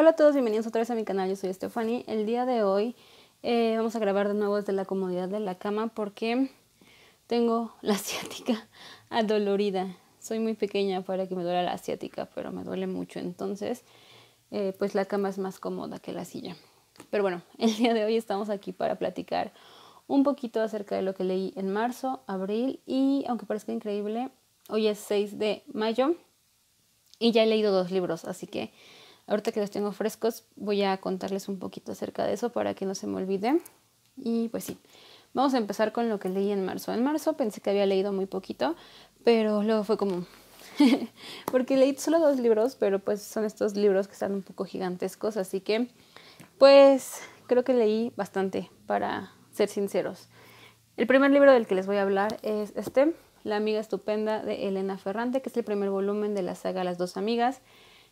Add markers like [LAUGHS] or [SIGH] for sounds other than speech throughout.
Hola a todos, bienvenidos otra vez a mi canal, yo soy Stephanie. El día de hoy eh, vamos a grabar de nuevo desde la comodidad de la cama porque tengo [LAUGHS] la asiática adolorida. Soy muy pequeña para que me duela la asiática, pero me duele mucho, entonces eh, pues la cama es más cómoda que la silla. Pero bueno, [LAUGHS] el día de hoy estamos aquí para platicar un poquito acerca de lo que leí en marzo, abril y aunque parezca increíble, hoy es 6 de mayo y ya he leído dos libros, así que Ahorita que los tengo frescos, voy a contarles un poquito acerca de eso para que no se me olvide. Y pues sí, vamos a empezar con lo que leí en marzo. En marzo pensé que había leído muy poquito, pero luego fue como... [LAUGHS] porque leí solo dos libros, pero pues son estos libros que están un poco gigantescos, así que pues creo que leí bastante, para ser sinceros. El primer libro del que les voy a hablar es este, La amiga estupenda de Elena Ferrante, que es el primer volumen de la saga Las dos amigas.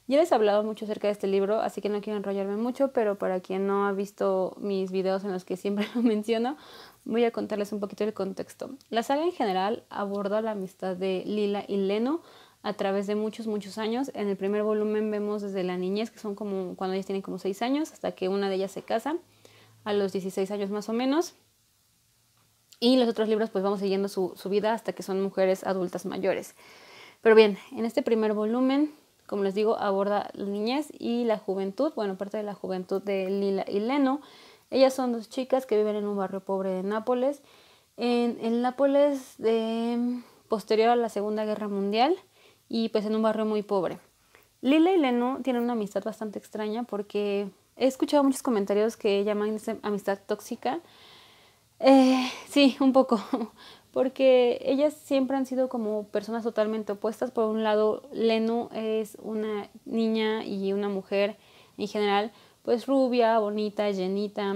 Ya les he hablado mucho acerca de este libro, así que no quiero enrollarme mucho, pero para quien no ha visto mis videos en los que siempre [LAUGHS] lo menciono, voy a contarles un poquito el contexto. La saga en general aborda la amistad de Lila y Leno a través de muchos, muchos años. En el primer volumen vemos desde la niñez, que son como cuando ellas tienen como 6 años, hasta que una de ellas se casa, a los 16 años más o menos. Y los otros libros pues vamos siguiendo su, su vida hasta que son mujeres adultas mayores. Pero bien, en este primer volumen como les digo, aborda la niñez y la juventud, bueno, parte de la juventud de Lila y Leno. Ellas son dos chicas que viven en un barrio pobre de Nápoles, en el Nápoles de, em, posterior a la Segunda Guerra Mundial y pues en un barrio muy pobre. Lila y Leno tienen una amistad bastante extraña porque he escuchado muchos comentarios que llaman amistad tóxica. Eh, sí, un poco, [LAUGHS] porque ellas siempre han sido como personas totalmente opuestas. Por un lado, Lenu es una niña y una mujer en general, pues rubia, bonita, llenita,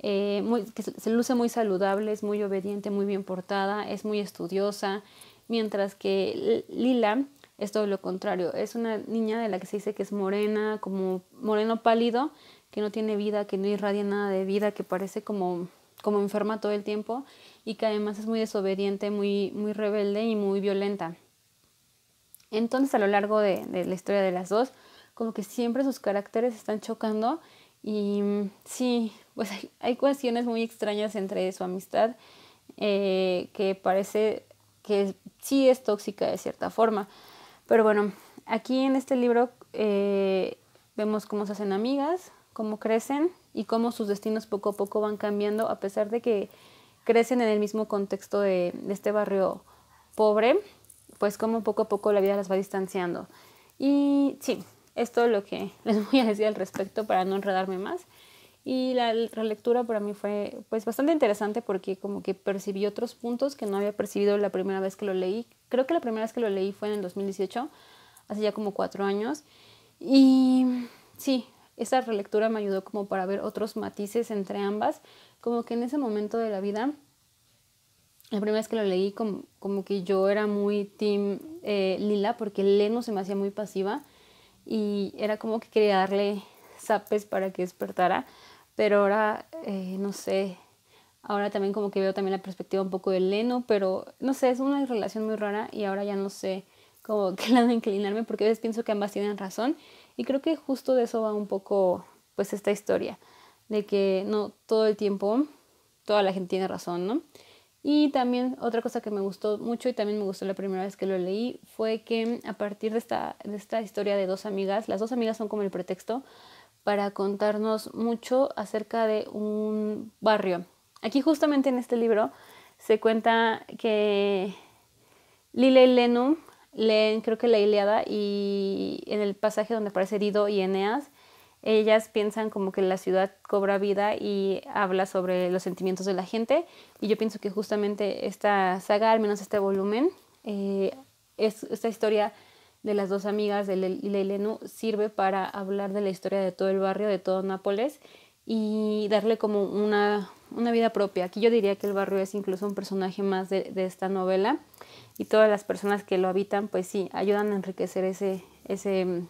eh, que se luce muy saludable, es muy obediente, muy bien portada, es muy estudiosa, mientras que Lila es todo lo contrario, es una niña de la que se dice que es morena, como moreno pálido, que no tiene vida, que no irradia nada de vida, que parece como como enferma todo el tiempo y que además es muy desobediente, muy, muy rebelde y muy violenta. Entonces a lo largo de, la historia de las dos, como que siempre sus caracteres están chocando y mm, sí, [LAUGHS] pues hay, cuestiones muy extrañas entre su amistad eh, que parece que sí es tóxica de cierta forma. Pero bueno, aquí en este libro eh, vemos cómo se hacen amigas, cómo crecen y cómo sus destinos poco a poco van cambiando a pesar de que crecen en el mismo contexto de, este barrio pobre, pues cómo poco a poco la vida las va distanciando. Y sí, es todo lo que [LAUGHS] les voy a decir al respecto para no enredarme más. Y la relectura para mí fue pues bastante interesante porque como que percibí otros puntos que no había percibido la primera vez que lo leí. Creo que la primera vez que lo leí fue en el 2018, hace ya como cuatro años. Y sí, esa relectura me ayudó como para ver otros matices entre ambas, como que en ese momento de la vida, la primera vez que lo leí como, que yo era muy team eh, Lila porque Leno se me hacía muy pasiva y era como que quería darle zapes para que despertara, pero ahora, eh, no sé, ahora también como que veo también la perspectiva un poco de Leno, pero no sé, es una relación muy rara y ahora ya no sé como [LAUGHS] qué lado inclinarme porque a veces pienso que ambas tienen razón y creo que justo de eso va un poco pues esta historia, de que no todo el tiempo toda la gente tiene razón, ¿no? Y también otra cosa que me gustó mucho y también me gustó la primera vez que lo leí fue que a partir de esta, de esta historia de dos amigas, las dos amigas son como el pretexto para contarnos mucho acerca de un barrio. Aquí justamente en este libro se cuenta que Lila y Lenu leen creo que la Iliada y en el pasaje donde aparece Dido y Eneas, ellas piensan como que la ciudad cobra vida y habla sobre los sentimientos de la gente y yo pienso que justamente esta saga, al menos este volumen, eh, esta historia de las dos amigas de Leilenu sirve para hablar de la historia de todo el barrio, de todo Nápoles y darle como una, vida propia. Aquí yo diría que el barrio es incluso un personaje más de esta novela y todas las personas que lo habitan, pues sí, ayudan a enriquecer ese, ese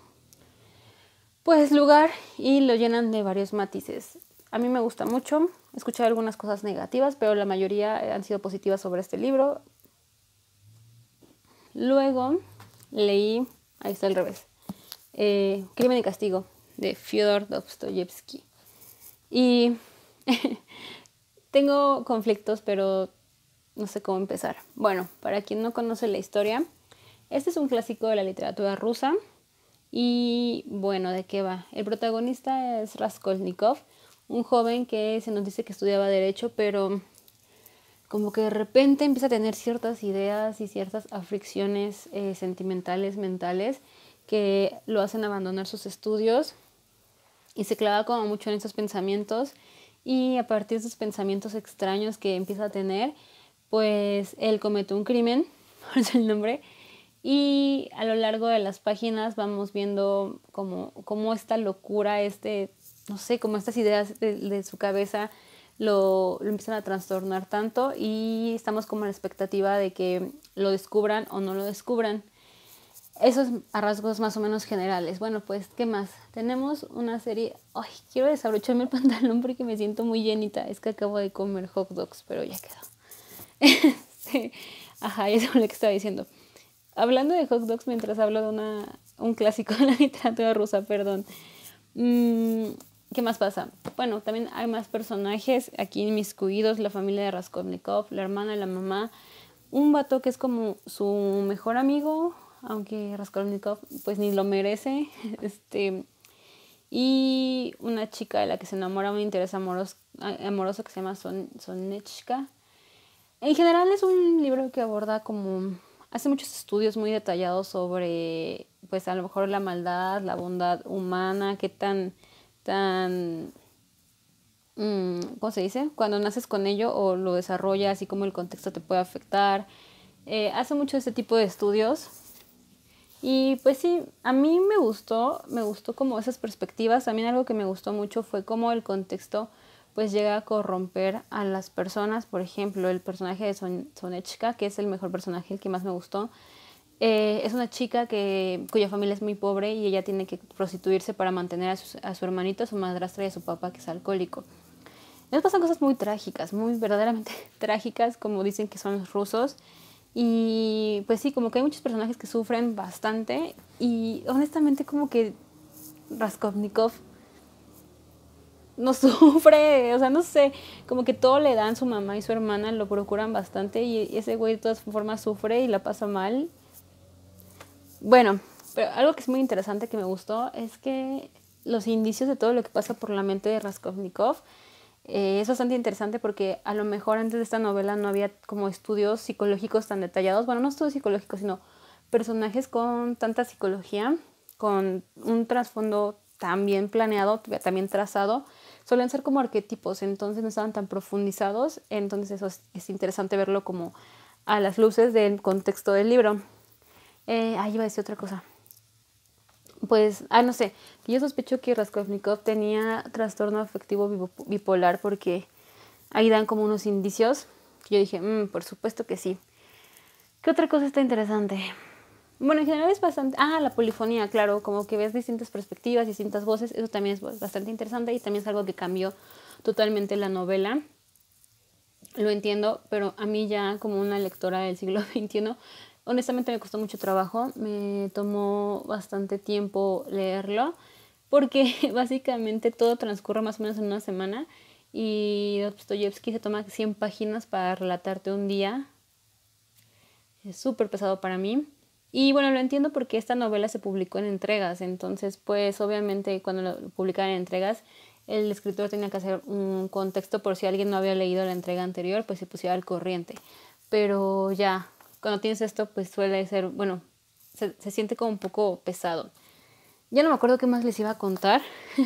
pues, lugar y lo llenan de varios matices. A mí me gusta mucho, he escuchado algunas cosas negativas, pero la mayoría han sido positivas sobre este libro. Luego leí, ahí está al revés, eh, Crimen y Castigo de Fyodor Dostoyevsky. Y [LAUGHS] tengo conflictos, pero no sé cómo empezar. Bueno, para quien no conoce la historia, este es un clásico de la literatura rusa. Y bueno, ¿de qué va? El protagonista es Raskolnikov, un joven que se nos dice que estudiaba derecho, pero como que de repente empieza a tener ciertas ideas y ciertas aflicciones eh, sentimentales, mentales, que lo hacen abandonar sus estudios y se clava como mucho en esos pensamientos y a partir de esos pensamientos extraños que empieza a tener, pues él cometió un crimen, [LAUGHS] por el nombre, y a lo largo de las páginas vamos viendo como, esta locura, este, no sé, como estas ideas de, su cabeza lo, empiezan a trastornar tanto y estamos como en la expectativa de que lo descubran o no lo descubran. Esos es a rasgos más o menos generales. Bueno, pues, ¿qué más? Tenemos una serie... Ay, quiero desabrocharme el [LAUGHS] pantalón porque me siento muy llenita. Es que acabo de comer hot dogs, pero ya quedó. [LAUGHS] sí. Ajá, eso es lo que estaba diciendo. Hablando de hot dogs mientras hablo de una, un clásico de la [LAUGHS] literatura rusa, perdón. Mm, ¿Qué más pasa? Bueno, también hay más personajes aquí en mis cuidos, la familia de Raskolnikov, la hermana, la mamá, un vato que es como su mejor amigo, aunque Raskolnikov pues ni lo merece, [LAUGHS] este, y una chica de la que se enamora, un interés amoroso, que se llama Son, Sonechka, en general es un libro que aborda como hace muchos estudios muy detallados sobre pues a lo mejor la maldad, la bondad humana, qué tan tan mm, ¿cómo se dice? Cuando naces con ello o lo desarrollas y cómo el contexto te puede afectar. Eh, hace mucho este tipo de estudios. Y pues sí, a mí me gustó, me gustó como esas perspectivas. También algo que me gustó mucho fue como el contexto pues llega a corromper a las personas. Por ejemplo, el personaje de Son Sonechka, que es el mejor personaje, el que más me gustó, eh, es una chica que, cuya familia es muy pobre y ella tiene que prostituirse para mantener a su, hermanito, a su madrastra y a su papá, que es alcohólico. Nos pasan cosas muy trágicas, muy verdaderamente [LAUGHS] trágicas, como dicen que son los rusos. Y pues sí, como que hay muchos personajes que sufren bastante y honestamente como que Raskovnikov no [LAUGHS] sufre, o sea, no sé, como que todo le dan su mamá y su hermana, lo procuran bastante y ese güey de todas formas sufre y la pasa mal. Bueno, pero algo que es muy interesante que me gustó es que los indicios de todo lo que pasa por la mente de Raskolnikov eh, es bastante interesante porque a lo mejor antes de esta novela no había como estudios psicológicos tan detallados, bueno, no estudios psicológicos, sino personajes con tanta psicología, con un trasfondo tan bien planeado, también trazado, suelen ser como arquetipos, entonces no estaban tan profundizados, entonces eso es, interesante verlo como a las luces del contexto del libro. Eh, ahí iba a decir otra cosa. Pues, ah, no sé, yo sospecho que Raskolnikov tenía trastorno afectivo bipolar porque ahí dan como unos indicios yo dije, mm, por supuesto que sí. ¿Qué otra cosa está interesante? Bueno, en general es bastante... Ah, la polifonía, claro, como que ves distintas perspectivas, distintas voces, eso también es bastante interesante y también es algo que cambió totalmente la novela. Lo entiendo, pero a mí ya como una lectora del siglo XXI, [LAUGHS] honestamente me costó mucho trabajo, me tomó bastante tiempo leerlo, porque [LAUGHS] básicamente todo transcurre más o menos en una semana y Dostoyevsky se toma 100 páginas para relatarte un día. Es súper pesado para mí. Y bueno, lo entiendo porque esta novela se publicó en entregas, entonces pues obviamente cuando lo publicaban en entregas el escritor tenía que hacer un contexto por si alguien no había leído la entrega anterior, pues se pusiera al corriente. Pero ya, cuando tienes esto, pues suele ser, bueno, se, se siente como un poco pesado. Ya no me acuerdo qué más les iba a contar. [LAUGHS]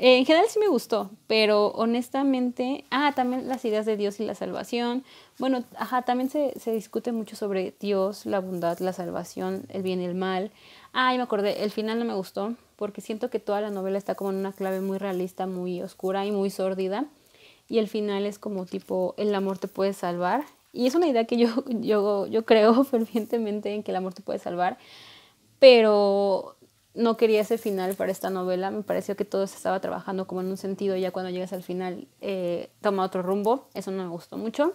en general sí me gustó, pero honestamente, ah, también las ideas de Dios y la salvación. Bueno, ajá, también se, se discute mucho sobre Dios, la bondad, la salvación, el bien y el mal. Ah, y me acordé, el final no me gustó, porque siento que toda la novela está como en una clave muy realista, muy oscura y muy sórdida. Y el final es como tipo, el amor te puede salvar. Y es una idea que yo, [LAUGHS] yo, yo creo [LAUGHS] fervientemente en que el amor te puede salvar, pero no quería ese final para esta novela, me pareció que todo se estaba trabajando como en un sentido y ya cuando llegas al final eh, toma otro rumbo, eso no me gustó mucho.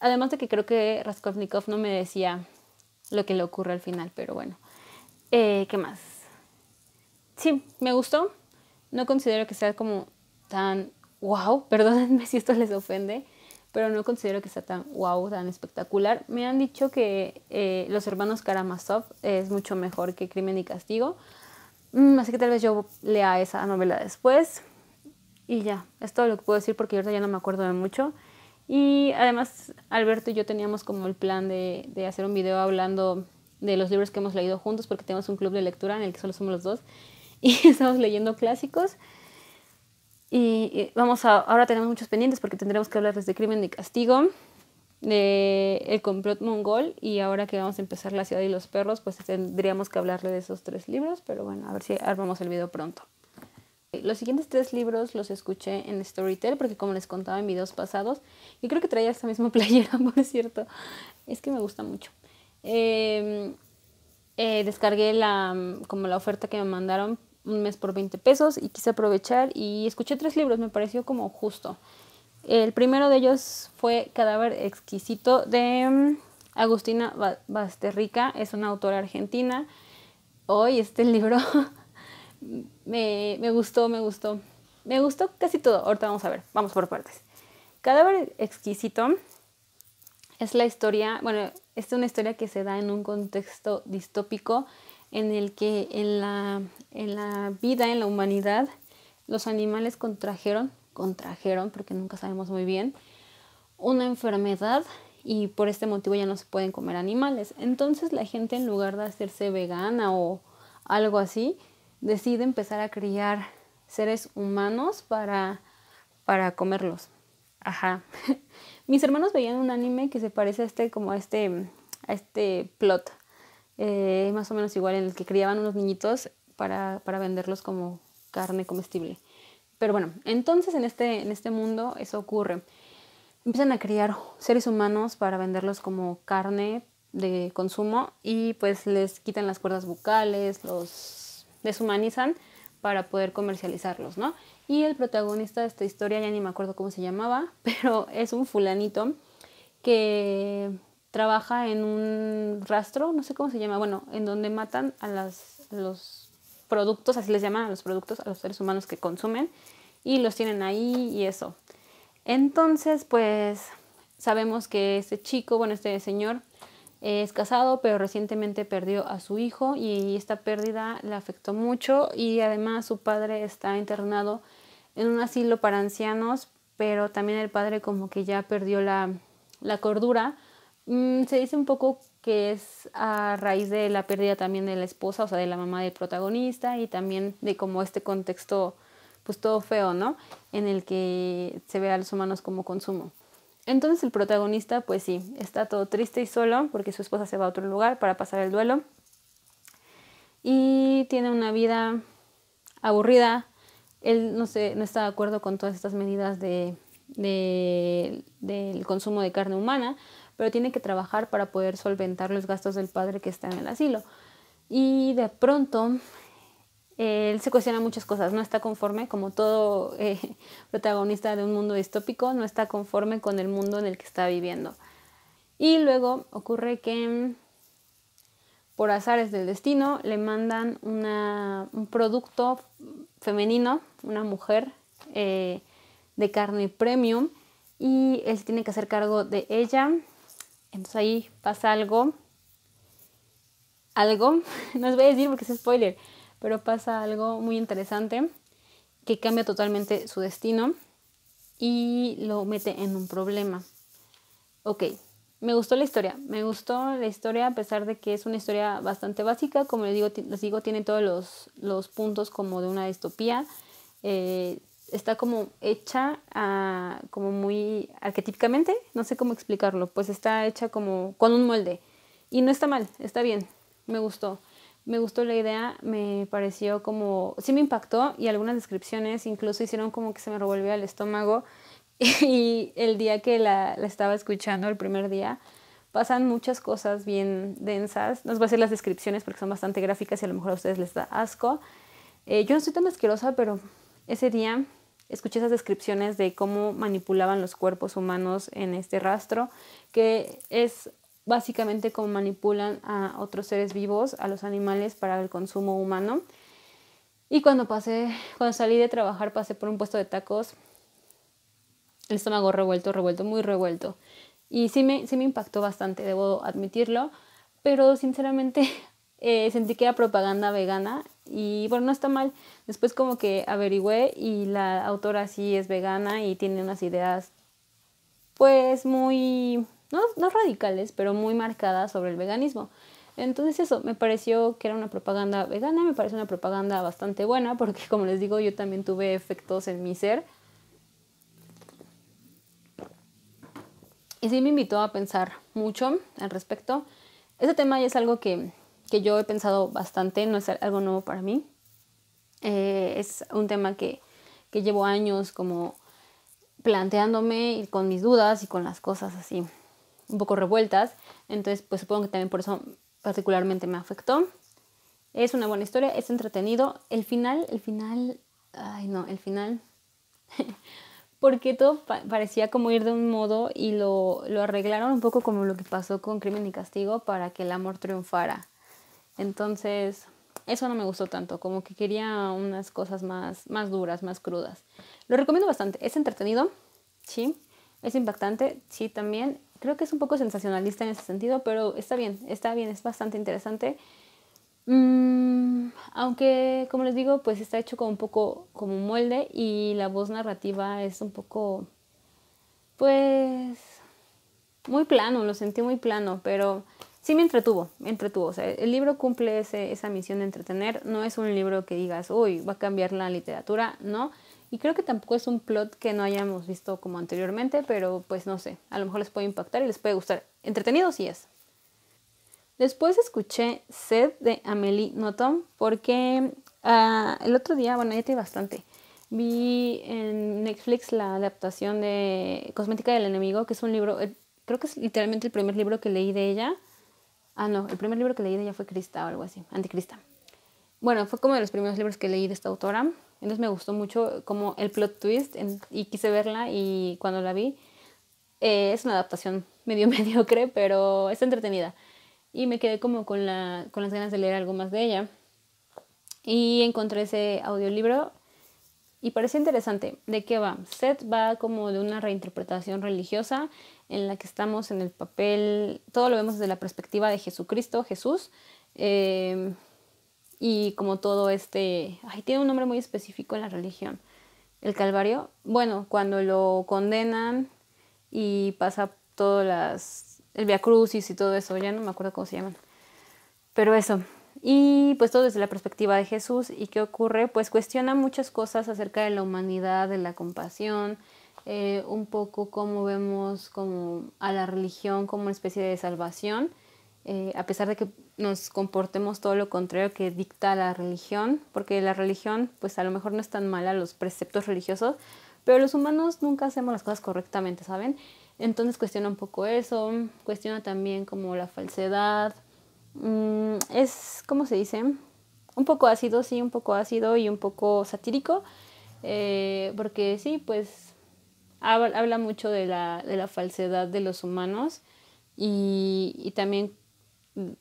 Además de que creo que Raskolnikov no me decía lo que le ocurre al final, pero bueno. Eh, ¿Qué más? Sí, me gustó. No considero que sea como tan wow, [LAUGHS] perdónenme si esto les ofende, pero no considero que sea tan wow, tan espectacular. Me han dicho que eh, Los Hermanos Karamazov es mucho mejor que Crimen y Castigo, mm, así que tal vez yo lea esa novela después. Y ya, es todo lo que puedo decir porque ahorita ya no me acuerdo de mucho. Y además Alberto y yo teníamos como el plan de hacer un video hablando de los libros que hemos leído juntos porque tenemos un club de lectura en el que solo somos los dos [LAUGHS] y estamos leyendo clásicos. Y, vamos a, ahora tenemos muchos pendientes porque tendremos que hablarles de crimen y castigo, de el complot mongol y ahora que vamos a empezar La ciudad y los perros, pues tendríamos que hablarle de esos tres libros, pero bueno, a ver si armamos el video pronto. Eh, los siguientes tres libros los escuché en Storytel porque como les contaba en videos pasados, y creo que traía esta misma [LAUGHS] playera, por cierto, es que me gusta mucho. Em, eh, descargué la, como la oferta que me mandaron un mes por 20 pesos y quise aprovechar y escuché tres libros, me pareció como justo. El primero de ellos fue Cadáver Exquisito de mm, Agustina Basterrica, es una autora argentina. Hoy este [LAUGHS] libro me, gustó, me gustó. Me gustó casi todo. Ahorita vamos a ver, vamos por partes. Cadáver Exquisito es la historia, bueno, es una historia que se da en un contexto distópico en el que en la, vida, en la humanidad, los animales contrajeron, contrajeron, porque nunca sabemos muy bien, una enfermedad y por este motivo ya no se pueden comer animales. Entonces la gente en lugar de hacerse vegana o algo así, decide empezar a criar seres humanos para, para comerlos. Ajá. [LAUGHS] Mis hermanos veían un anime que se parece a este, como a este, a este plot eh, más o menos igual en el que criaban unos niñitos para, venderlos como carne comestible. Pero bueno, entonces en este, en este mundo eso ocurre. Empiezan a criar seres humanos para venderlos como carne de consumo y pues les quitan las cuerdas bucales, los deshumanizan para poder comercializarlos, ¿no? Y el protagonista de esta historia, ya ni me acuerdo cómo se llamaba, [LAUGHS] pero es un fulanito que trabaja en un rastro, no sé cómo se llama, bueno, en donde matan a los productos, así les llaman a los productos, a los seres humanos que consumen, y los tienen ahí y eso. Entonces, pues sabemos que este chico, bueno, este señor es casado, pero recientemente perdió a su hijo y esta pérdida le afectó mucho y además su padre está internado en un asilo para ancianos, pero también el padre como que ya perdió la, la cordura Mm, se dice un poco que es a raíz de la pérdida también de la esposa, o sea, de la mamá del protagonista y también de como este contexto, pues todo feo, ¿no? En el que se ve a los humanos como consumo. Entonces el protagonista, pues sí, está todo triste y solo porque su esposa se va a otro lugar para pasar el duelo y tiene una vida aburrida. Él no, está de acuerdo con todas estas medidas del consumo de carne humana, pero tiene que trabajar para poder solventar los gastos del padre que está en el asilo. Y de pronto él se cuestiona muchas cosas, no está conforme, como todo eh, [LAUGHS] protagonista de un mundo distópico, no está conforme con el mundo en el que está viviendo. Y luego ocurre que por azares del destino le mandan un producto femenino, una mujer eh, de carne premium, y él tiene que hacer cargo de ella entonces ahí pasa algo, algo, [LAUGHS] no os voy a decir porque es spoiler, pero pasa algo muy interesante que cambia totalmente su destino y lo mete en un problema. Ok, me gustó la historia, me gustó la historia a pesar de que es una historia bastante básica, como les digo, les digo tiene todos los, puntos como de una distopía, eh, está como hecha como muy arquetípicamente, no sé cómo explicarlo, pues está hecha como con un molde. Y no está mal, está bien, me gustó. Me gustó la idea, me pareció como, sí me impactó y algunas descripciones incluso hicieron como que se me revolvió el estómago. [LAUGHS] Y el día que la, estaba escuchando, el primer día, pasan muchas cosas bien densas. No os voy a hacer las descripciones porque son bastante gráficas y a lo mejor a ustedes les da asco. Eh, yo no soy tan asquerosa, pero ese día escuché esas descripciones de cómo manipulaban los cuerpos humanos en este rastro, que es básicamente cómo manipulan a otros seres vivos, a los animales para el consumo humano. Y cuando pasé, cuando salí de trabajar, pasé por un puesto de tacos, el estómago revuelto, revuelto, muy revuelto. Y sí me, sí me impactó bastante, debo admitirlo, pero sinceramente eh, sentí que era propaganda vegana y bueno, no está mal. Después como que averigüé y la autora sí es vegana y tiene unas ideas pues muy, no, radicales, pero muy marcadas sobre el veganismo. Entonces eso, me pareció que era una propaganda vegana, me parece una propaganda bastante buena porque [LAUGHS] como les digo yo también tuve efectos en mi ser. Y sí me invitó a pensar mucho al respecto. ese tema ya es algo que que yo he pensado bastante, no es algo nuevo para mí. Eh, es un tema que, que llevo años como planteándome y con mis dudas y con las cosas así un poco revueltas. Entonces, pues supongo que también por eso particularmente me afectó. Es una buena historia, es entretenido. El final, el final, ay no, el final. [LAUGHS] Porque todo parecía como ir de un modo y lo, lo arreglaron un poco como lo que pasó con Crimen y Castigo para que el amor triunfara. Entonces, eso no me gustó tanto, como que quería unas cosas más, más duras, más crudas. Lo recomiendo bastante, es entretenido, sí, es impactante, sí también. Creo que es un poco sensacionalista en ese sentido, pero está bien, está bien, es bastante interesante. Mm, aunque, como les digo, pues está hecho como un poco como un molde y la voz narrativa es un poco, pues, muy plano, lo sentí muy plano, pero sí me entretuvo, me entretuvo. O sea, el libro cumple ese, esa misión de entretener. No es un libro que digas, uy, va a cambiar la literatura, no. Y creo que tampoco es un plot que no hayamos visto como anteriormente, pero pues no sé, a lo mejor les puede impactar y les puede gustar. Entretenido sí es. Después escuché Sed de Amélie Nothomb porque ah, el otro día, bueno, ya te bastante. Vi en Netflix la adaptación de Cosmética del Enemigo, que es un libro, eh, creo que es literalmente el primer libro que leí de ella Ah, no, el primer libro que leí de ella fue Crista o algo así, Anticrista. Bueno, fue como de los primeros libros que leí de esta autora. Entonces me gustó mucho como el plot twist y quise verla y cuando la vi eh, es una adaptación [LAUGHS] medio mediocre, pero está entretenida. Y me quedé como con, las ganas de leer algo más de ella. Y encontré ese audiolibro y parecía interesante. ¿De qué va? Seth va como de una reinterpretación religiosa en la que estamos en el papel, todo lo vemos desde la perspectiva de Jesucristo, Jesús, em, y como todo este, ay, tiene un nombre muy específico en la religión, el Calvario, bueno, cuando lo condenan y pasa todo las, el Via Crucis y todo eso, ya no me acuerdo cómo se llaman, pero eso. Y pues todo desde la perspectiva de Jesús y qué ocurre, pues cuestiona muchas cosas acerca de la humanidad, de la compasión, eh, un poco cómo vemos como a la religión como una especie de salvación, eh, a pesar de que nos comportemos todo lo contrario que dicta la religión, porque la religión pues a lo mejor no es tan mala los preceptos religiosos, pero los humanos nunca hacemos las cosas correctamente, ¿saben? Entonces cuestiona un poco eso, cuestiona también como la falsedad, mm, es, ¿cómo se dice? Un poco ácido, sí, un poco ácido y un poco satírico, eh, porque sí, pues habla mucho de la, falsedad de los humanos y, también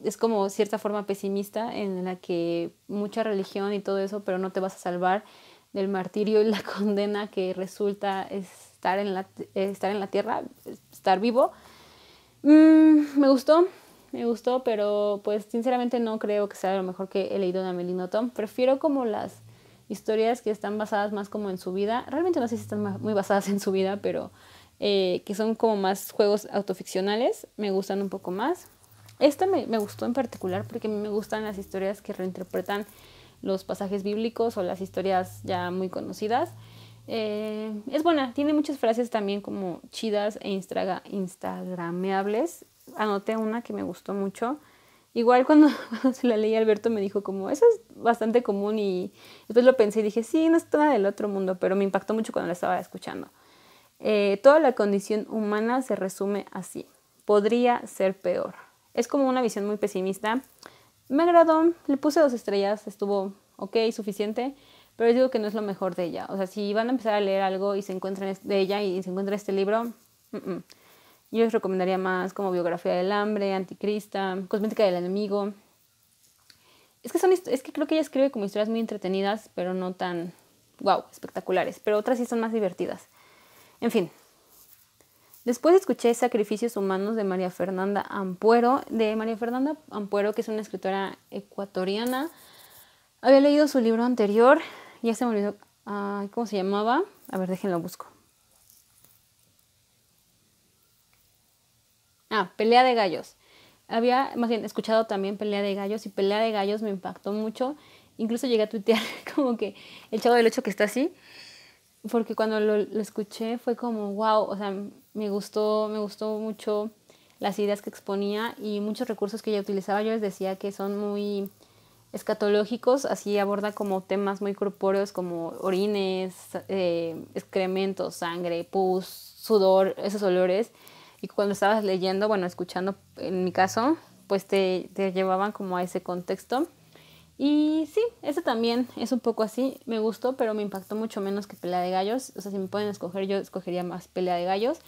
es como cierta forma pesimista en la que mucha religión y todo eso, pero no te vas a salvar del martirio y la [LAUGHS] condena que resulta estar en la, estar en la tierra, estar vivo. Mm, me gustó, me gustó, pero pues sinceramente no creo que sea lo mejor que he leído de Amelino Tom. Prefiero como las historias que están basadas más como en su vida, realmente no sé si están muy basadas en su vida, pero eh, que son como más juegos autoficcionales, me gustan un poco más. Esta me, gustó en particular porque a mí me gustan las historias que reinterpretan los pasajes bíblicos o las historias ya muy conocidas. Eh, es buena, tiene muchas frases también como chidas e instagrameables. Anoté una que me gustó mucho Igual cuando, [LAUGHS] se la leí Alberto me dijo como, eso es bastante común y después lo pensé y dije, sí, no es nada del otro mundo, pero me impactó mucho cuando la estaba escuchando. Eh, toda la condición humana se resume así, podría ser peor. Es como una visión muy pesimista. Me agradó, le puse dos estrellas, estuvo ok, suficiente, pero les digo que no es lo mejor de ella. O sea, si van a empezar a leer algo y se encuentran de ella y se encuentra este libro, yo les recomendaría más como Biografía del Hambre, Anticrista, Cosmética del Enemigo. Es que, son, es que creo que ella escribe como historias muy entretenidas, pero no tan, wow, espectaculares. Pero otras sí son más divertidas. En fin. Después escuché Sacrificios Humanos de María Fernanda Ampuero, de María Fernanda Ampuero, que es una escritora ecuatoriana. Había leído su libro anterior, ya se me olvidó, ah, ¿cómo se llamaba? A ver, déjenlo busco. Ah, pelea de gallos. Había, más bien, escuchado también pelea de gallos y pelea de gallos me impactó mucho. Incluso llegué a tuitear [LAUGHS] como que el chavo del Ocho que está así. Porque cuando lo, escuché fue como, wow, o sea, me gustó, me gustó mucho las ideas que exponía y muchos recursos que ella utilizaba. Yo les decía que son muy escatológicos, así aborda como temas muy corpóreos como orines, eh, excrementos, sangre, pus, sudor, esos olores y cuando estabas leyendo, bueno, escuchando en mi caso, pues te, llevaban como a ese contexto. Y sí, ese también es un poco así, me gustó, pero me impactó mucho menos que Pelea de Gallos. O sea, si me pueden escoger, yo escogería más Pelea de Gallos.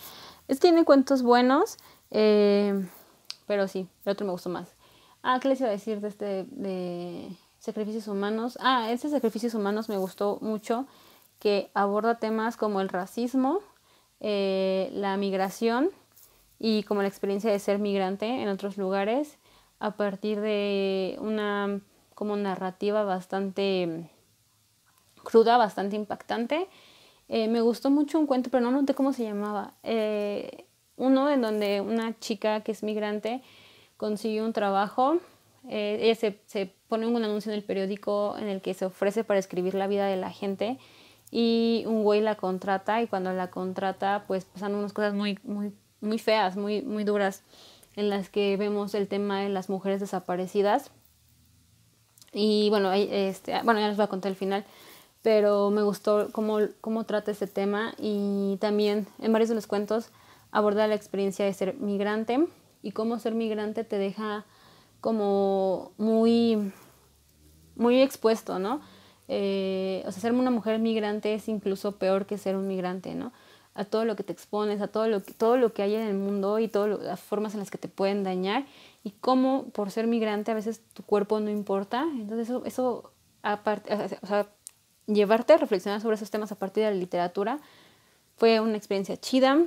Es tiene cuentos buenos, eh, pero sí, el otro me gustó más. Ah, ¿qué les iba a decir de este de sacrificios humanos? Ah, este sacrificios humanos me gustó mucho, que aborda temas como el racismo, eh, la migración y como la experiencia de ser migrante en otros lugares a partir de una como narrativa bastante cruda, bastante impactante. Eh, me gustó mucho un cuento, pero no noté cómo se llamaba. Eh, uno en donde una chica que es migrante consiguió un trabajo. Eh, ella se, se, pone un anuncio en el periódico en el que se ofrece para escribir la vida de la gente y un güey la contrata y cuando la contrata pues pasan unas cosas muy, muy muy feas, muy, muy duras, en las que vemos el tema de las mujeres desaparecidas. Y bueno, este, ah, bueno ya les va a contar el final, pero me gustó cómo, cómo trata este tema y también en varios de los cuentos aborda la experiencia de ser migrante y cómo ser migrante te deja como muy, muy expuesto, ¿no? Eh, o sea, ser una mujer migrante es incluso peor que ser un migrante, ¿no? a todo lo que te expones, a todo lo que, todo lo que hay en el mundo y todas las formas en las que te pueden dañar y cómo por ser migrante a veces tu cuerpo no importa. Entonces eso, eso aparte, o sea, llevarte a reflexionar sobre esos temas a partir de la literatura fue una experiencia chida.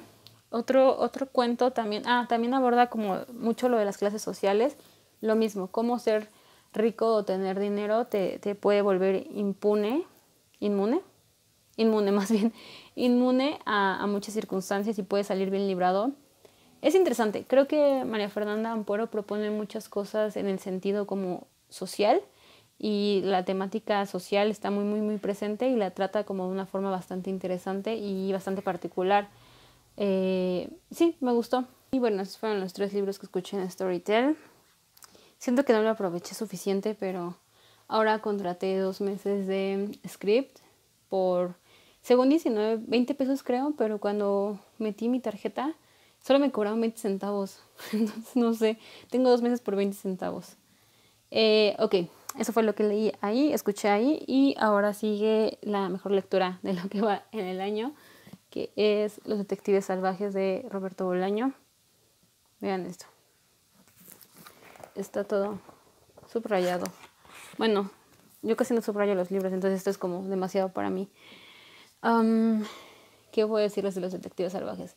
Otro, otro cuento también, ah, también aborda como mucho lo de las clases sociales, lo mismo, cómo ser rico o tener dinero te, te puede volver impune, inmune, inmune [LAUGHS] más bien, inmune a, muchas circunstancias y puede salir bien librado. Es interesante, creo que María Fernanda Ampuero propone muchas cosas en el sentido como social y la temática social está muy muy muy presente y la trata como de una forma bastante interesante y bastante particular. Eh, sí, me gustó. Y bueno, esos fueron los tres libros que escuché en Storytel. Siento que no lo aproveché suficiente, pero ahora contraté dos meses de script por según 19, 20 pesos creo, pero cuando metí mi tarjeta solo me cobraron 20 centavos. [LAUGHS] Entonces, no sé, tengo dos meses por 20 centavos. Eh, ok, eso fue lo que leí ahí, escuché ahí y ahora sigue la mejor lectura de lo que va en el año, que es Los Detectives Salvajes de Roberto Bolaño. Vean esto. Está todo subrayado. Bueno, yo casi no subrayo los libros, entonces esto es como demasiado para mí. ¿Qué voy a decirles de los detectives salvajes?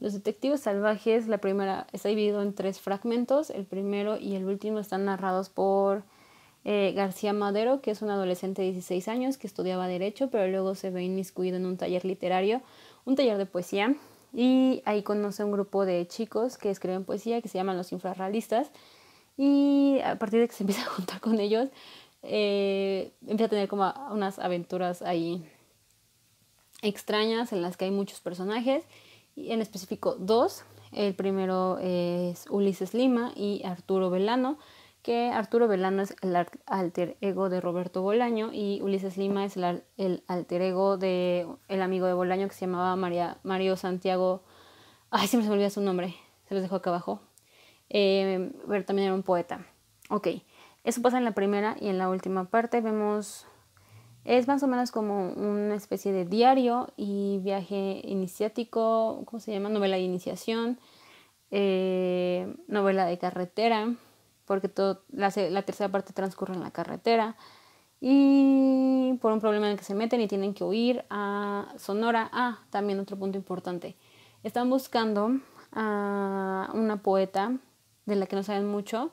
Los detectives salvajes, la primera está dividido en tres fragmentos. El primero y el último están narrados por eh, García Madero, que es un adolescente de 16 años que estudiaba derecho, pero luego se ve inmiscuido en un taller literario, un taller de poesía, y ahí conoce un grupo de chicos que escriben poesía que se llaman los infrarrealistas y a partir de que se empieza a juntar con ellos, eh, empieza a tener como unas aventuras ahí extrañas en las que hay muchos personajes, y en específico dos. El primero es Ulises Lima y Arturo Velano, que Arturo Velano es el alter ego de Roberto Bolaño y Ulises Lima es el, alter ego de el amigo de Bolaño que se llamaba María, Mario Santiago. Ay, siempre se me olvida su nombre, se los dejo acá abajo. Eh, pero también era un poeta. Ok, eso pasa en la primera y en la última parte. Vemos es más o menos como una especie de diario y viaje iniciático, ¿cómo se llama? Novela de iniciación, eh, novela de carretera, porque la, tercera parte transcurre en la carretera y por un problema en el que se meten y tienen que huir a Sonora. Ah, también otro punto importante. Están buscando a una poeta de la que no saben mucho,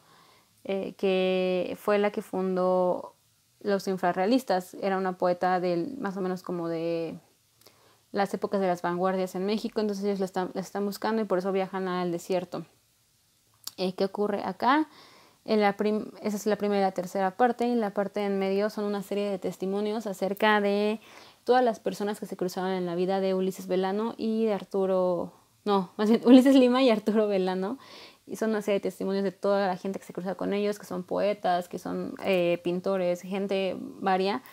eh, que fue la que fundó los infrarrealistas. Era una poeta del, más o menos como de las épocas de las vanguardias en México, entonces ellos la están, buscando y por eso viajan al desierto. Eh, ¿Qué ocurre acá? esa es la primera y la tercera parte. Y la parte en medio son una serie de testimonios acerca de todas las personas que se cruzaban en la vida de Ulises Velano y de Arturo, no, más bien [LAUGHS] Ulises Lima y Arturo Velano, y son una serie de testimonios de toda la gente que se cruza con ellos, que son poetas, que son eh, pintores, gente varia,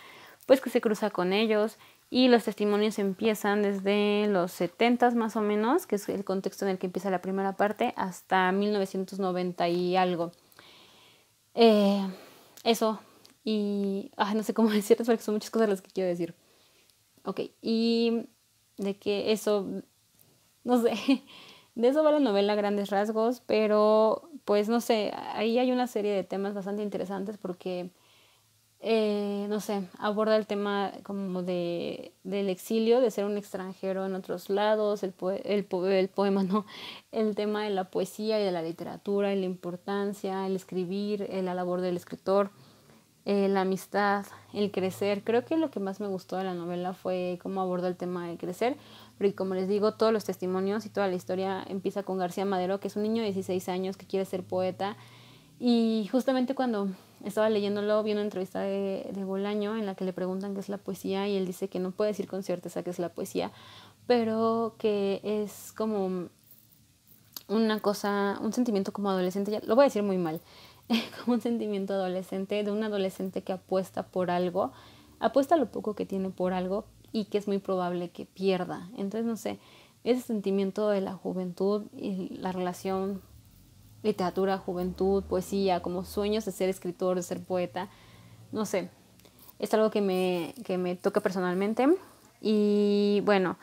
pues que se cruza con ellos. Y los testimonios empiezan desde los 70 más o menos, que es el contexto en el que empieza la primera parte, hasta 1990 y algo. Eh, eso, y ay, no sé cómo [LAUGHS] decirlo, porque son muchas cosas las que quiero decir. Ok, y de que eso, no sé, [LAUGHS] De eso va la novela a grandes rasgos, pero pues no sé, ahí hay una serie de temas bastante interesantes porque, eh, no sé, aborda el tema como de, del exilio, de ser un extranjero en otros lados, el, el, el poema, no, el tema de la poesía y de la literatura, la importancia, el escribir, eh, la labor del escritor. Eh, la amistad, el crecer. Creo que lo que más me gustó de la novela fue cómo aborda el tema del crecer, pero como les digo, todos los testimonios y toda la historia empieza con García Madero, que es un niño de 16 años que quiere ser poeta. Y justamente cuando estaba leyéndolo, vi una entrevista de, de Bolaño en la que le preguntan qué es la poesía y él dice que no puede decir con certeza que es la poesía, pero que es como una cosa, un sentimiento como adolescente, ya, lo voy a decir muy mal, [LAUGHS] como un sentimiento adolescente de un adolescente que apuesta por algo, apuesta lo poco que tiene por algo, y que es muy probable que pierda. Entonces, no sé, ese sentimiento de la juventud y la relación literatura, juventud, poesía, como sueños de ser escritor, de ser poeta, no sé, es algo que me, que me toca personalmente. Y bueno,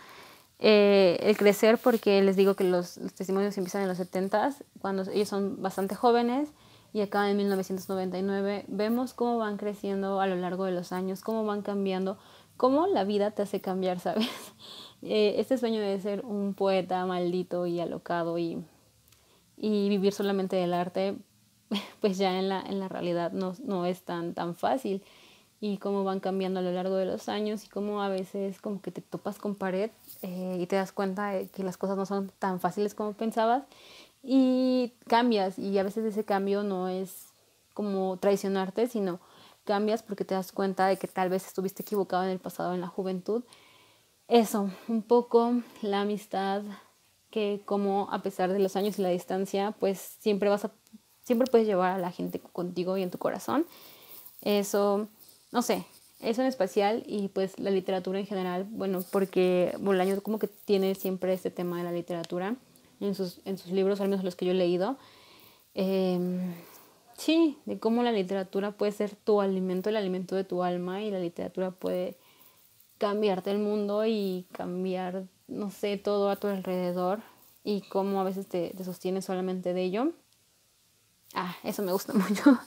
eh, el crecer, porque les digo que los, testimonios empiezan en los 70 cuando ellos son bastante jóvenes, y acá en 1999 vemos cómo van creciendo a lo largo de los años, cómo van cambiando, cómo la vida te hace cambiar, ¿sabes? [LAUGHS] Eh, este sueño de ser un poeta maldito y alocado y, vivir solamente del arte, [LAUGHS] pues ya en la, en la realidad no, es tan, tan fácil y cómo van cambiando a lo largo de los años y cómo a veces como que te topas con pared eh, y te das cuenta de que las cosas no son tan fáciles como pensabas y cambias y a veces ese cambio no es como traicionarte, sino cambias porque te das cuenta de que tal vez estuviste equivocado en el pasado, en la juventud. Eso, un poco la amistad que como a pesar de los años y la distancia, pues siempre vas a, siempre puedes llevar a la gente contigo y en tu corazón. Eso, no sé, eso en especial y pues la literatura en general, bueno, porque Bolaño como que tiene siempre este tema de la literatura en sus, en sus libros, al menos los que yo he leído. Eh, de cómo la literatura puede ser tu alimento, el alimento de tu alma y la literatura puede cambiarte el mundo y cambiar, no sé, todo a tu alrededor y cómo a veces te, sostiene solamente de ello. Ah, eso me gusta [LAUGHS] mucho.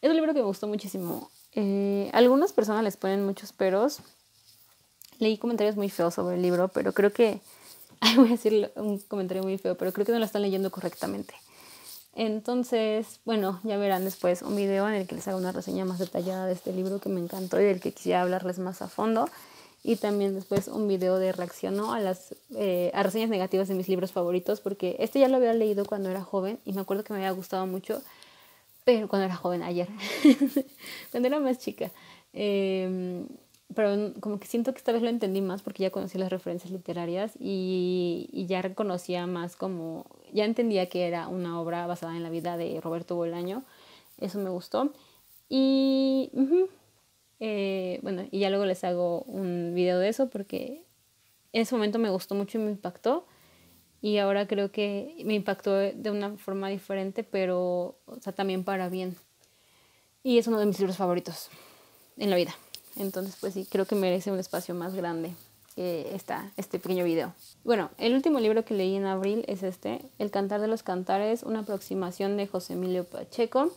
Es un libro que me gustó muchísimo. Eh, algunas personas les ponen muchos peros. Leí comentarios muy feos sobre el libro, pero creo que... [LAUGHS] Ay, voy a decir un comentario muy feo, pero creo que no lo están leyendo correctamente. Entonces, bueno, ya verán después un video en el que les hago una reseña más detallada de este libro que me encantó y del que quisiera hablarles más a fondo. Y también después un video de reacción a las eh, reseñas negativas de mis libros favoritos, porque este ya lo había leído cuando era joven y me acuerdo que me había gustado mucho, pero cuando era joven, ayer, [LAUGHS] cuando era más chica. Em, pero como que siento que esta vez lo entendí más porque ya conocí las referencias literarias y, y ya reconocía más como ya entendía que era una obra basada en la vida de Roberto Bolaño, eso me gustó. Y eh, bueno, y ya luego les hago un video de eso porque en ese momento me gustó mucho y me impactó. Y ahora creo que me impactó de una forma diferente, pero o también para bien. Y es uno de mis libros favoritos en la vida. Entonces, pues sí, creo que merece un espacio más grande este pequeño video. Bueno, el último libro que leí en abril es este, El Cantar de los Cantares, una aproximación de José Emilio Pacheco.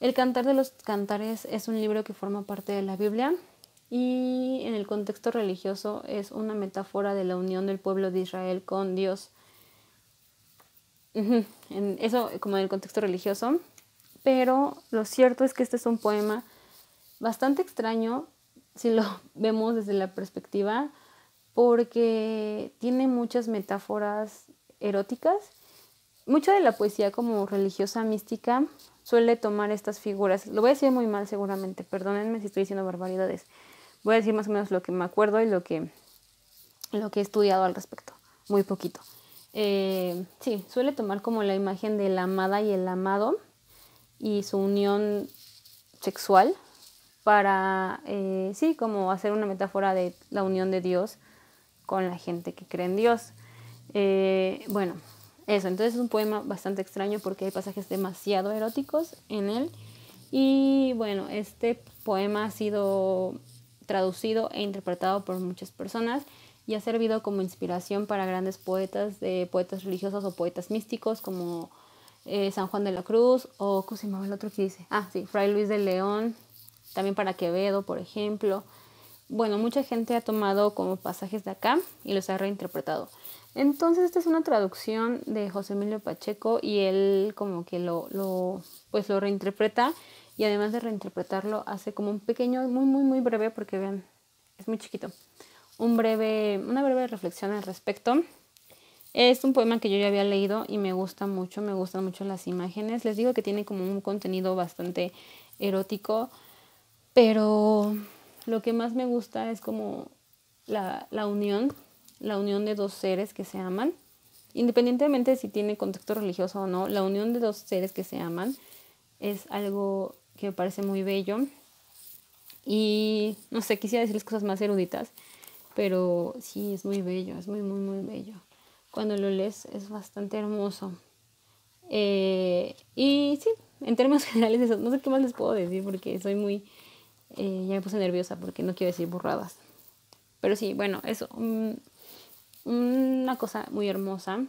El Cantar de los Cantares es un libro que forma parte de la Biblia y en el contexto religioso es una metáfora de la unión del pueblo de Israel con Dios. En eso como en el contexto religioso. Pero lo cierto es que este es un poema bastante extraño si lo [LAUGHS] vemos desde la perspectiva porque tiene muchas metáforas eróticas. Mucha de la poesía como religiosa mística suele tomar estas figuras. Lo voy a decir muy mal seguramente, perdónenme si estoy diciendo barbaridades. Voy a decir más o menos lo que me acuerdo y lo que, lo que he estudiado al respecto. Muy poquito. Eh, sí, suele tomar como la imagen de la amada y el amado y su unión sexual para, eh, sí, como hacer una metáfora de la unión de Dios con la gente que cree en Dios. Eh, bueno, eso, entonces es un poema bastante extraño porque hay pasajes demasiado eróticos en él. Y bueno, este poema ha sido traducido e interpretado por muchas personas y ha servido como inspiración para grandes poetas, de poetas religiosos o poetas místicos como eh, San Juan de la Cruz o ¿cómo se el otro que dice? Ah, sí, Fray Luis de León, también para Quevedo, por ejemplo bueno, mucha gente ha tomado como pasajes de acá y los ha reinterpretado. Entonces esta es una traducción de José Emilio Pacheco y él como que lo, pues lo reinterpreta y además de reinterpretarlo hace como un pequeño, muy, muy, muy breve, porque vean, es muy chiquito, un breve, una breve reflexión al respecto. Es un poema que yo ya había leído y me gusta mucho, me gustan mucho las imágenes. Les digo que tiene como un contenido bastante erótico, pero lo que más me gusta es como la, unión, la unión de dos seres que se aman, independientemente si tiene contexto religioso o no, la unión de dos seres que se aman es algo que me parece muy bello. Y no sé, quisiera decirles cosas más eruditas, pero sí, es muy bello, es muy, muy, muy bello. Cuando lo lees es bastante hermoso. Eh, y sí, en términos [LAUGHS] generales no sé qué más les puedo decir porque soy muy eh, ya me puse nerviosa porque no quiero decir burradas. Pero sí, bueno, eso. una cosa muy hermosa.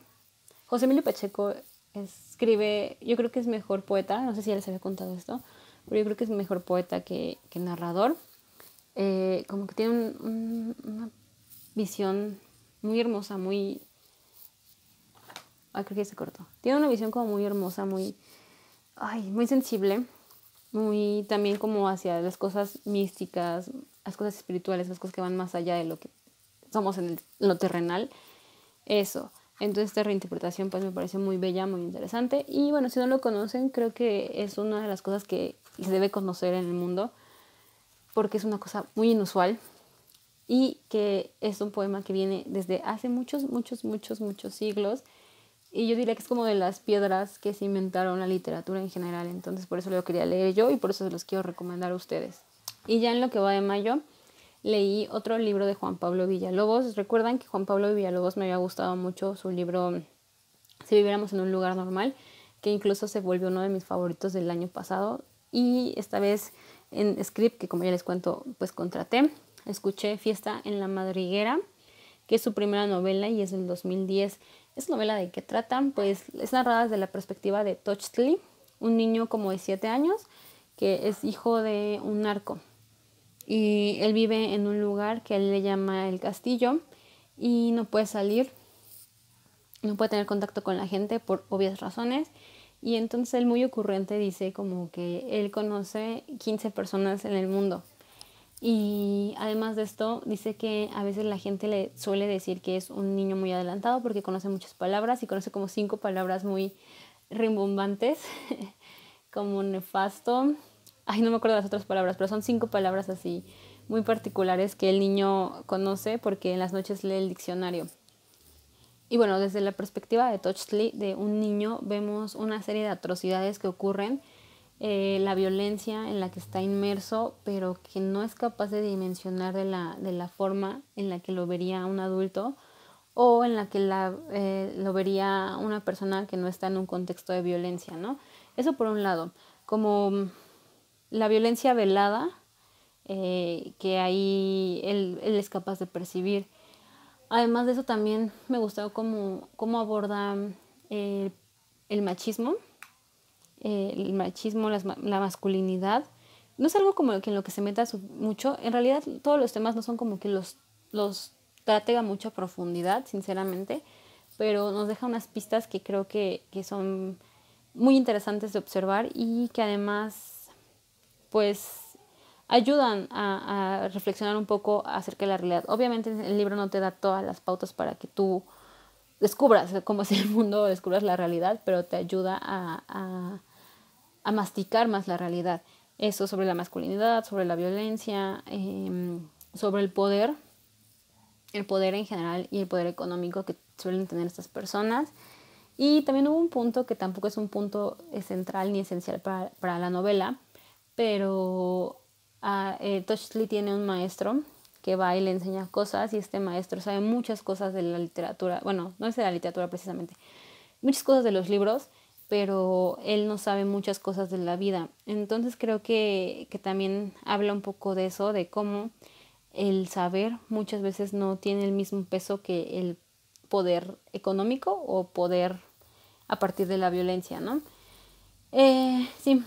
José Emilio Pacheco escribe, yo creo que es mejor poeta, no sé si ya les había contado esto, pero yo creo que es mejor poeta que, narrador. Eh, como que tiene una visión muy hermosa, muy... Ay, ah, creo que ya se cortó. Tiene una visión como muy hermosa, muy... Ay, muy sensible muy también como hacia las cosas místicas, las cosas espirituales, las cosas que van más allá de lo que somos en, lo terrenal. Eso. Entonces esta reinterpretación pues me parece muy bella, muy interesante. Y bueno, si no lo conocen, creo que es una de las cosas que se debe conocer en el mundo, porque es una cosa muy inusual y que es un poema que viene desde hace muchos, muchos, muchos, muchos siglos y yo diría que es como de las piedras que se inventaron la literatura en general. Entonces por eso lo quería leer yo y por eso se los quiero recomendar a ustedes. Y ya en lo que va de mayo leí otro libro de Juan Pablo Villalobos. Recuerdan que Juan Pablo Villalobos me había gustado mucho su libro Si viviéramos en un lugar normal, que incluso se volvió uno de mis favoritos del año pasado. Y esta vez en script, que como ya les cuento, pues contraté, escuché Fiesta en la Madriguera, que es su primera novela y es del 2010. ¿Es novela de qué tratan, pues es narrada desde la perspectiva de Tochtli, un niño como de 7 años que es hijo de un narco. Y él vive en un lugar que él le llama el castillo y no puede salir, no puede tener contacto con la gente por obvias razones. Y entonces el muy ocurrente dice como que él conoce 15 personas en el mundo y además de esto, dice que a veces la gente le suele decir que es un niño muy adelantado porque conoce muchas palabras y conoce como cinco palabras muy rimbombantes, [LAUGHS] como nefasto. Ay, no me acuerdo las otras palabras, pero son cinco palabras así muy particulares que el niño conoce porque en las noches lee el diccionario. Y bueno, desde la perspectiva de Touchley, de un niño, vemos una serie de atrocidades que ocurren eh, la violencia en la que está inmerso, pero que no es capaz de dimensionar de la, de la forma en la que lo vería un adulto o en la que eh, lo vería una persona que no está en un contexto de violencia, ¿no? Eso por un lado, como la violencia velada, eh, que ahí él, es capaz de percibir. Además de eso también me gustó cómo, cómo aborda el machismo eh, el machismo, la masculinidad, no es algo como que en lo que se meta mucho. En realidad todos los temas no son como que los, los trate a mucha profundidad, sinceramente, pero nos deja unas pistas que creo que, son muy interesantes de observar y que además pues ayudan a, reflexionar un poco acerca de la realidad. Obviamente el libro no te da todas las pautas para que tú descubras cómo es el mundo, descubras la realidad, pero te ayuda a a masticar más la realidad. Eso sobre la masculinidad, sobre la violencia, em, sobre el poder, el poder en general y el poder económico que suelen tener estas personas. Y también hubo un punto que tampoco es un punto central ni esencial para, la novela, pero uh, tiene un maestro que va y le enseña cosas y este maestro sabe muchas cosas de la literatura, bueno, no es de la literatura precisamente, muchas cosas de los libros pero él no sabe muchas cosas de la vida. Entonces creo que, también habla un poco de eso, de cómo el saber muchas veces no tiene el mismo peso que el poder económico o poder a partir de la violencia, ¿no? Eh, sí,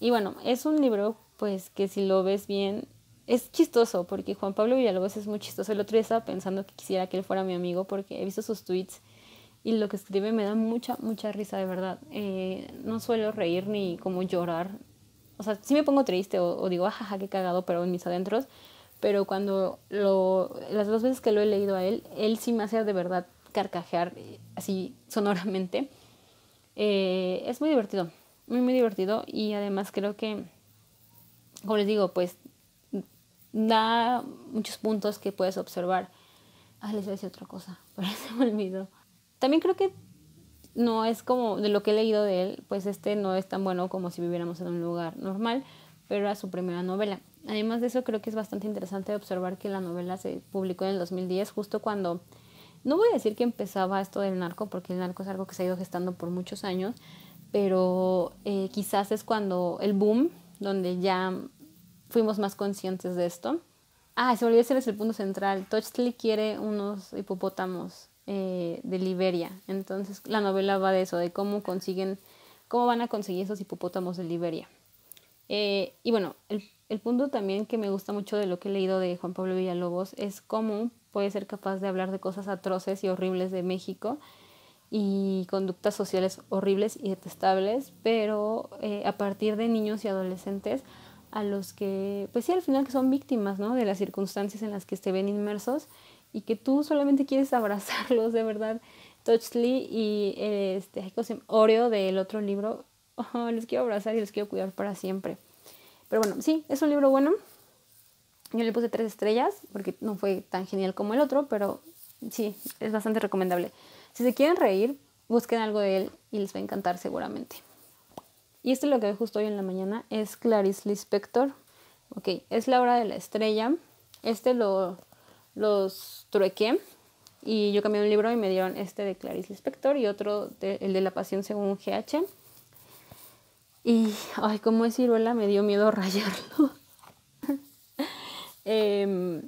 y bueno, es un libro pues que si lo ves bien es chistoso porque Juan Pablo Villalobos es muy chistoso. El otro día estaba pensando que quisiera que él fuera mi amigo porque he visto sus tweets y lo que escribe me da mucha, mucha risa, de verdad. Eh, no suelo reír ni como llorar. O sea, sí me pongo triste o, digo, ajaja, ah, qué cagado, pero en mis adentros. Pero cuando lo, las dos veces que lo he leído a él, él sí me hace de verdad carcajear eh, así sonoramente. Eh, es muy divertido, muy, muy divertido. Y además creo que, como les digo, pues da muchos puntos que puedes observar. Ah, les voy a decir otra cosa, [LAUGHS] pero se me olvidó. También creo que no es como, de lo que he leído de él, pues este no es tan bueno como si viviéramos en un lugar normal, pero era su primera novela. Además de eso, creo que es bastante interesante observar que la novela se publicó en el 2010, justo cuando, no voy a decir que empezaba esto del narco, porque el narco es algo que se ha ido gestando por muchos años, pero eh, quizás es cuando el boom, donde ya fuimos más conscientes de esto. Ah, se me olvidó decirles el punto central. touchley quiere unos hipopótamos eh, de Liberia. Entonces la novela va de eso, de cómo consiguen, cómo van a conseguir esos hipopótamos de Liberia. Eh, y bueno, el, punto también que me gusta mucho de lo que he leído de Juan Pablo Villalobos es cómo puede ser capaz de hablar de cosas atroces y horribles de México y conductas sociales horribles y detestables, pero eh, a partir de niños y adolescentes a los que, pues sí, al final que son víctimas, ¿no? De las circunstancias en las que se ven inmersos y que tú solamente quieres abrazarlos, de verdad. Touchly y este, Oreo del otro libro, les [LAUGHS] oh, los quiero abrazar y los quiero cuidar para siempre. Pero bueno, sí, es un libro bueno. Yo le puse tres estrellas porque no fue tan genial como el otro, pero sí, es bastante recomendable. Si se quieren reír, busquen algo de él y les va a encantar seguramente. Y este es lo que veo justo hoy en la mañana, es Clarice Lispector. Ok, es la hora de la estrella. Este lo los truequé y yo cambié un libro y me dieron este de Clarice Lispector y otro, el de La Pasión según GH. Y, ay, como es ciruela, me dio miedo rayarlo. [LAUGHS] Em,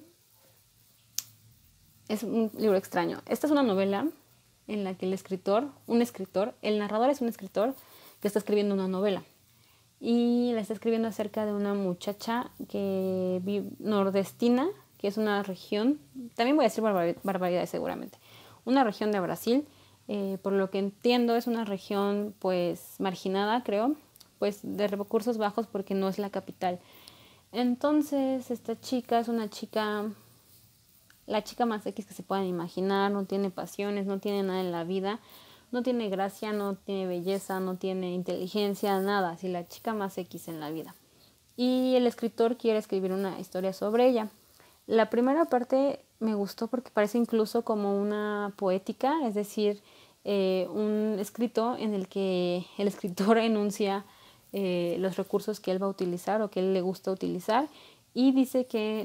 es un libro extraño. Esta es una novela en la que el escritor, un escritor, el narrador es un escritor que está escribiendo una novela. Y la está escribiendo acerca de una muchacha que vive nordestina que es una región, también voy a decir barbaridades seguramente, una región de Brasil, eh, por lo que entiendo es una región pues marginada, creo, pues de recursos bajos porque no es la capital. Entonces, esta chica es una chica, la chica más X que se puedan imaginar, no tiene pasiones, no tiene nada en la vida, no tiene gracia, no tiene belleza, no tiene inteligencia, nada, así la chica más X en la vida. Y el escritor quiere escribir una historia sobre ella. La primera parte me gustó porque parece incluso como una poética, es decir, eh, un escrito en el que el escritor [LAUGHS] enuncia eh, los recursos que él va a utilizar o que él le gusta utilizar y dice que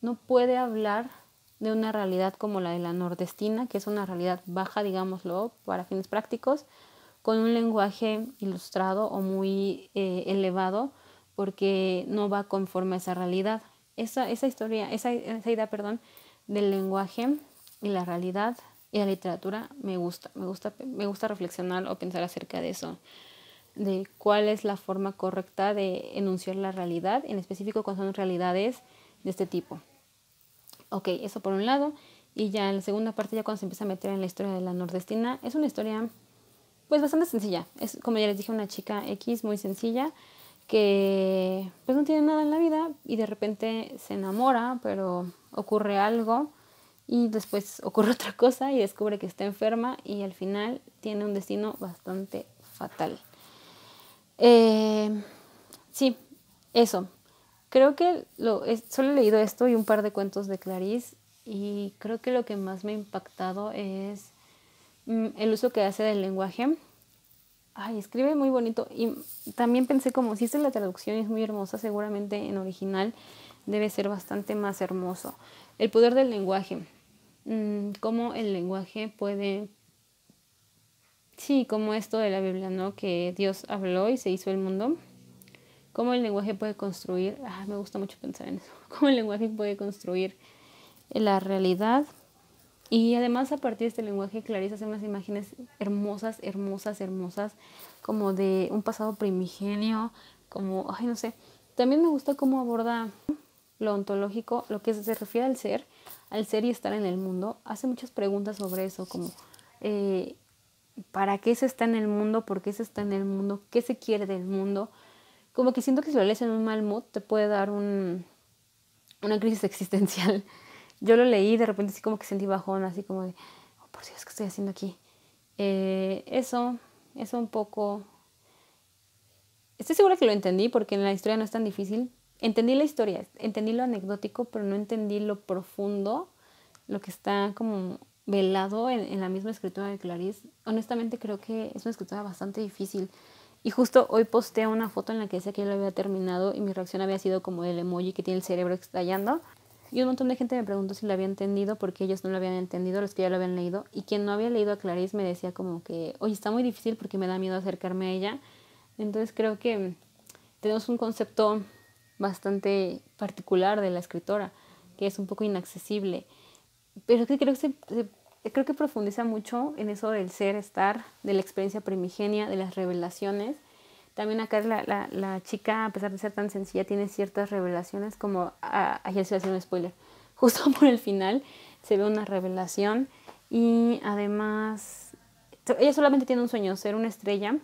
no, puede hablar de una realidad como la de la nordestina, que es una realidad baja, digámoslo, para fines prácticos, con un lenguaje ilustrado o muy eh, elevado, porque no va conforme a esa realidad esa, esa historia, esa, esa idea, perdón, del lenguaje y la realidad y la literatura me gusta, me gusta, me gusta reflexionar o pensar acerca de eso, de cuál es la forma correcta de enunciar la realidad, en específico cuando son realidades de este tipo. Ok, eso por un lado, y ya en la segunda parte, ya cuando se empieza a meter en la historia de la nordestina, es una historia pues bastante sencilla, es como ya les dije, una chica X muy sencilla, que pues no tiene nada en la vida y de repente se enamora, pero ocurre algo y después ocurre [LAUGHS] otra cosa y descubre que está enferma y al final tiene un destino bastante fatal. Eh, sí, eso. Creo que lo, solo he leído esto y un par de cuentos de Clarice y creo que lo que más me ha impactado es mm, el uso que hace del lenguaje ay, escribe muy bonito. Y también pensé como, si esta es la traducción es muy hermosa, seguramente en original debe ser bastante más hermoso. El poder del lenguaje. Mm, cómo el lenguaje puede... Sí, como esto de la Biblia, ¿no? Que Dios habló y se hizo el mundo. Cómo el lenguaje puede construir... Ah, me gusta mucho pensar en eso. [LAUGHS] Cómo el lenguaje puede construir la realidad y además a partir de este lenguaje Clarice hace unas imágenes hermosas, hermosas, hermosas, como de un pasado primigenio, como, ay no sé, también me gusta cómo aborda lo ontológico, lo que se refiere al ser, al ser y estar en el mundo. Hace muchas preguntas sobre eso, como eh, ¿para qué se está en el mundo? ¿Por qué se está en el mundo? ¿Qué se quiere del mundo? Como que siento que si lo lees en un mal mood te puede dar una crisis existencial yo lo leí de repente así como que sentí bajón, así como de, oh, por Dios, ¿qué estoy haciendo aquí? Eh, eso, eso un poco... Estoy segura que lo entendí porque en la historia no es tan difícil. Entendí la historia, entendí lo anecdótico, pero no entendí lo profundo, lo que está como velado en, la misma escritura de Clarice. Honestamente creo que es una escritura bastante difícil. Y justo hoy posté una foto en la que decía que yo lo había terminado y mi reacción había sido como el emoji que tiene el cerebro estallando. Y un montón de gente me preguntó si la había entendido porque ellos no lo habían entendido, los que ya lo habían leído. Y quien no había leído a Clarice me decía como que, oye, está muy difícil porque me da miedo acercarme a ella. Entonces creo que tenemos un concepto bastante particular de la escritora, que es un poco inaccesible. Pero creo que, creo que profundiza mucho en eso del ser, estar, de la experiencia primigenia, de las revelaciones también acá la, la, chica, a pesar de ser tan sencilla, tiene ciertas revelaciones, como ah, ayer se hace un spoiler. [LAUGHS] Justo por el final se ve una revelación y además ella solamente tiene un sueño, ser una estrella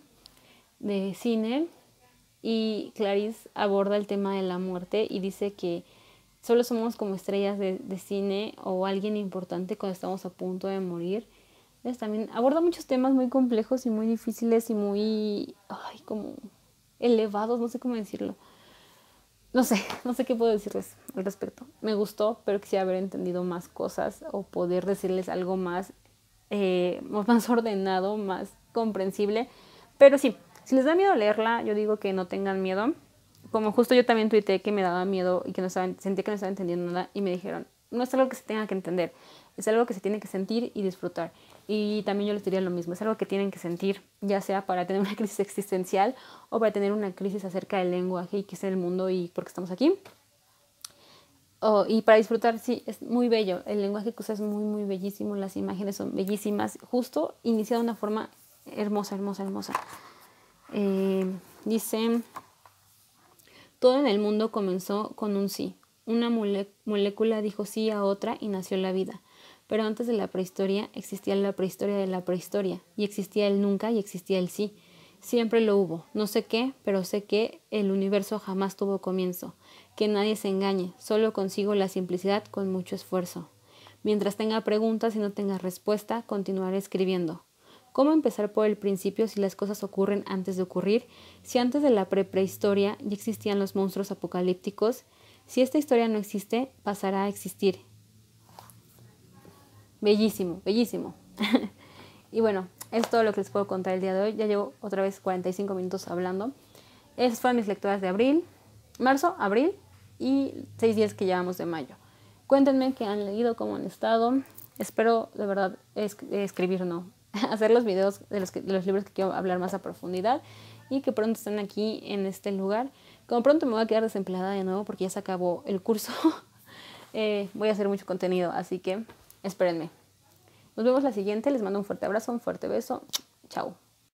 de cine y Clarice aborda el tema de la muerte y dice que solo somos como estrellas de, de cine o alguien importante cuando estamos a punto de morir también aborda muchos temas muy complejos y muy difíciles y muy, como elevados, no sé cómo decirlo. No sé, [LAUGHS] no sé qué puedo decirles al respecto. Me gustó, pero quisiera haber entendido más cosas o poder decirles algo más, eh, [LAUGHS] más ordenado, más comprensible. Pero sí, si les da miedo leerla, yo digo que no tengan miedo. Como justo yo también tuiteé que me daba miedo y que no saben, sentía que no estaba entendiendo nada y me dijeron, no es algo que se tenga que entender, es algo que se tiene que sentir y disfrutar. Y también yo les diría lo mismo, es algo que tienen que sentir, ya sea para tener una [LAUGHS] crisis existencial o para tener una crisis acerca del lenguaje y qué es el mundo y por qué estamos aquí. y para disfrutar, sí, es muy bello. El lenguaje que usa es muy, muy bellísimo. Las imágenes son bellísimas. Justo iniciado de una forma hermosa, hermosa, hermosa. Eh, dice, todo en el mundo comenzó con un sí. Una molécula dijo sí a otra y nació la vida. Pero antes de la prehistoria existía la prehistoria de la prehistoria, y existía el nunca y existía el sí. Siempre lo hubo, no sé qué, pero sé que el universo jamás tuvo comienzo. Que nadie se engañe, solo consigo la simplicidad con mucho esfuerzo. Mientras tenga preguntas y no tenga respuesta, continuaré escribiendo. ¿Cómo empezar por el principio si las cosas ocurren antes de ocurrir? Si antes de la pre prehistoria ya existían los monstruos apocalípticos, si esta historia no existe, pasará a existir, Bellísimo, bellísimo. [LAUGHS] y bueno, es todo lo que les puedo contar el día de hoy. Ya llevo otra vez 45 minutos hablando. Esas fueron mis lecturas de abril, marzo, abril y seis días que llevamos de mayo. Cuéntenme qué han leído, cómo han estado. Espero de verdad es escribir, no, [LAUGHS] hacer los videos de los, libros que quiero hablar más a profundidad y que pronto estén aquí en este lugar. Como pronto me voy a quedar desempleada de nuevo porque ya se acabó el curso, [LAUGHS] eh, voy a hacer mucho contenido, así que Espérenme. Nos vemos la siguiente. Les mando un fuerte abrazo, un fuerte beso. Chao.